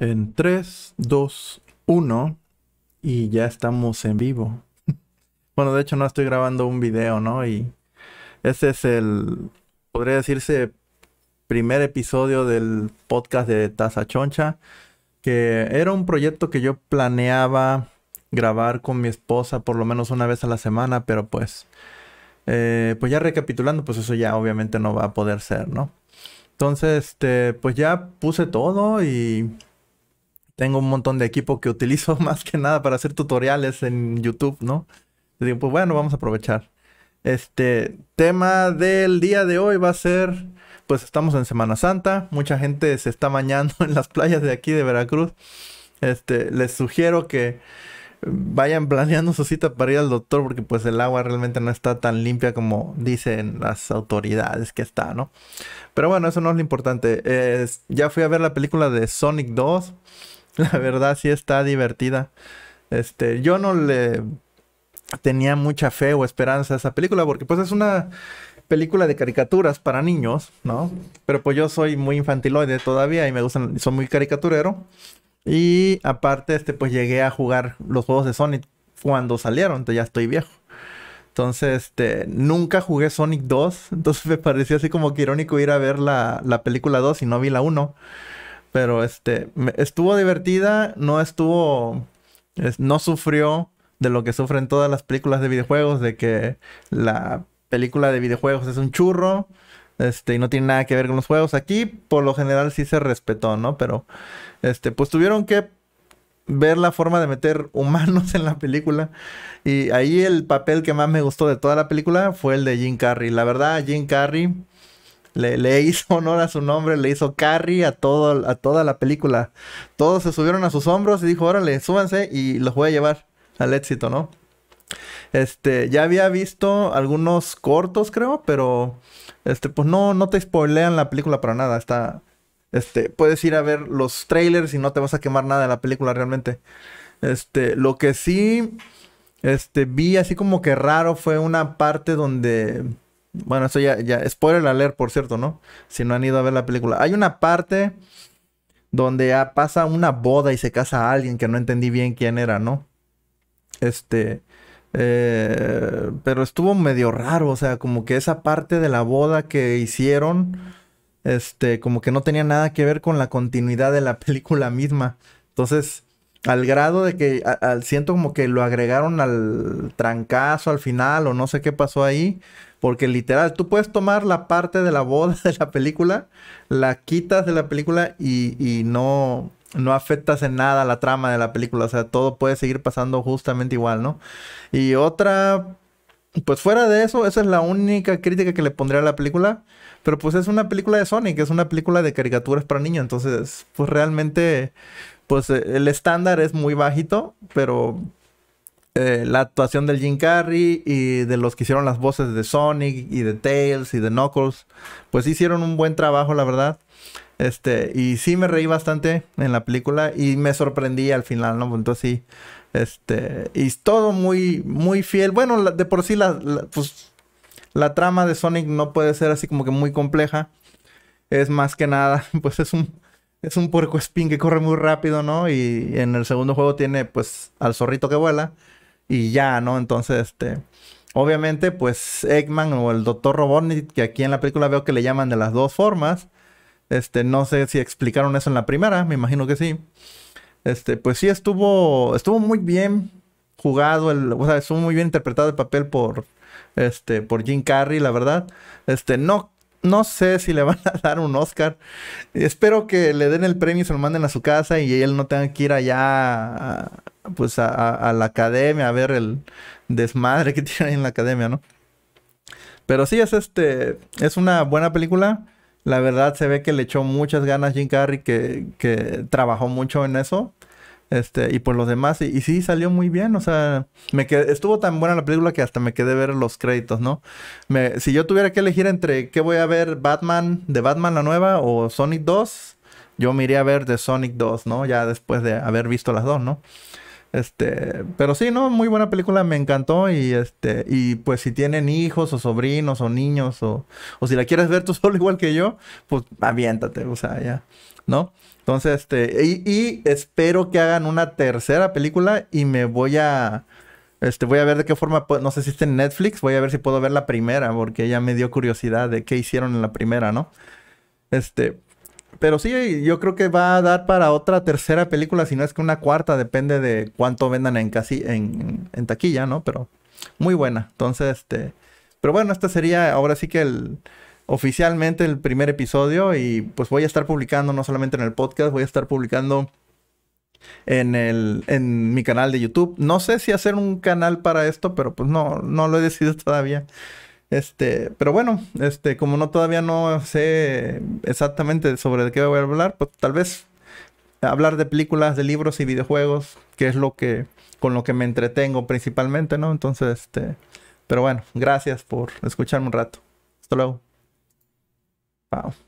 En 3, 2, 1 y ya estamos en vivo. Bueno, de hecho no estoy grabando un video, ¿no? Y ese es el, podría decirse, primer episodio del podcast de Taza Choncha, que era un proyecto que yo planeaba grabar con mi esposa por lo menos una vez a la semana, pero pues, eh, pues ya recapitulando, pues eso ya obviamente no va a poder ser, ¿no? Entonces, este, pues ya puse todo y tengo un montón de equipo que utilizo más que nada para hacer tutoriales en YouTube, ¿no? digo, pues bueno, vamos a aprovechar. Este tema del día de hoy va a ser, pues estamos en Semana Santa, mucha gente se está bañando en las playas de aquí de Veracruz. Este, les sugiero que vayan planeando su cita para ir al doctor porque pues el agua realmente no está tan limpia como dicen las autoridades que está, ¿no? Pero bueno, eso no es lo importante. ya fui a ver la película de Sonic 2. La verdad sí está divertida. Este, yo no le tenía mucha fe o esperanza a esa película porque pues es una película de caricaturas para niños, ¿no? Pero pues yo soy muy infantiloide todavía y me gustan, soy muy caricaturero. Y aparte, este, pues llegué a jugar los juegos de Sonic cuando salieron, entonces ya estoy viejo. Entonces, este, nunca jugué Sonic 2, entonces me pareció así como que irónico ir a ver la, la película 2 y no vi la 1. Pero este, estuvo divertida, no estuvo, no sufrió de lo que sufren todas las películas de videojuegos, de que la película de videojuegos es un churro, este, y no tiene nada que ver con los juegos. Aquí, por lo general, sí se respetó, ¿no? Pero, este, pues tuvieron que ver la forma de meter humanos en la película. Y ahí el papel que más me gustó de toda la película fue el de Jim Carrey. La verdad, Jim Carrey le, hizo honor a su nombre, le hizo carry a, a toda la película. Todos se subieron a sus hombros y dijo, órale, súbanse y los voy a llevar al éxito, ¿no? Este, ya había visto algunos cortos, creo, pero este, pues no, no te spoilean la película para nada. Está, este, puedes ir a ver los trailers y no te vas a quemar nada de la película realmente. Este, lo que sí, este, vi así como que raro fue una parte donde bueno, eso ya, ya, spoiler alert, por cierto, ¿no? Si no han ido a ver la película. Hay una parte donde pasa una boda y se casa a alguien que no entendí bien quién era, ¿no? Este... Eh, pero estuvo medio raro, o sea, como que esa parte de la boda que hicieron, este, como que no tenía nada que ver con la continuidad de la película misma. Entonces, al grado de que al siento como que lo agregaron al trancazo al final o no sé qué pasó ahí. Porque literal, tú puedes tomar la parte de la boda de la película, la quitas de la película y, no, no afectas en nada la trama de la película. O sea, todo puede seguir pasando justamente igual, ¿no? Y otra pues fuera de eso, esa es la única crítica que le pondría a la película. Pero pues es una película de Sonic, es una película de caricaturas para niños. Entonces, pues realmente, pues el estándar es muy bajito, pero eh, la actuación del Jim Carrey y de los que hicieron las voces de Sonic y de Tails y de Knuckles, pues hicieron un buen trabajo, la verdad. Este, y sí me reí bastante en la película y me sorprendí al final, ¿no? Pues entonces sí, este, y todo muy, muy fiel. Bueno, de por sí la, pues, la trama de Sonic no puede ser así como que muy compleja. Es más que nada, pues es un, es un puerco spin que corre muy rápido, ¿no? Y en el segundo juego tiene pues al zorrito que vuela y ya, ¿no? Entonces, este, obviamente, pues Eggman o el Dr. Robotnik, que aquí en la película veo que le llaman de las dos formas, este, no sé si explicaron eso en la primera, me imagino que sí. Este, pues sí estuvo, estuvo muy bien jugado, el, o sea, estuvo muy bien interpretado el papel por, este, por Jim Carrey, la verdad. Este, no, no sé si le van a dar un Oscar. Espero que le den el premio y se lo manden a su casa y él no tenga que ir allá pues a, la academia, a ver el desmadre que tiene ahí en la academia, ¿no? Pero sí es este, es una buena película. La verdad se ve que le echó muchas ganas Jim Carrey, que, trabajó mucho en eso. Este, y por pues los demás, y, sí salió muy bien, o sea, me estuvo tan buena la película que hasta me quedé ver los créditos, ¿no? si yo tuviera que elegir entre qué voy a ver, Batman, de Batman la nueva o Sonic 2, yo me iría a ver de Sonic 2, ¿no? Ya después de haber visto las dos, ¿no? Este, pero sí, no, muy buena película, me encantó y este, y pues si tienen hijos o sobrinos o niños o, si la quieres ver tú solo igual que yo, pues aviéntate, o sea, ya, ¿no? Entonces, este, y, y espero que hagan una tercera película y me voy a, este, voy a ver de qué forma, no sé si está en Netflix, voy a ver si puedo ver la primera porque ya me dio curiosidad de qué hicieron en la primera, ¿no? Este, pero sí, yo creo que va a dar para otra tercera película, si no es que una cuarta, depende de cuánto vendan en, casi, en, taquilla, ¿no? Pero muy buena. Entonces, este... Pero bueno, este sería ahora sí que el oficialmente el primer episodio y pues voy a estar publicando no solamente en el podcast, voy a estar publicando en, el, en mi canal de YouTube. No sé si hacer un canal para esto, pero pues no, no lo he decidido todavía. Este, pero bueno, este, como no todavía no sé exactamente sobre de qué voy a hablar, pues tal vez hablar de películas, de libros y videojuegos, que es lo que con lo que me entretengo principalmente, ¿no? Entonces, este, pero bueno, gracias por escucharme un rato. Hasta luego. Wow.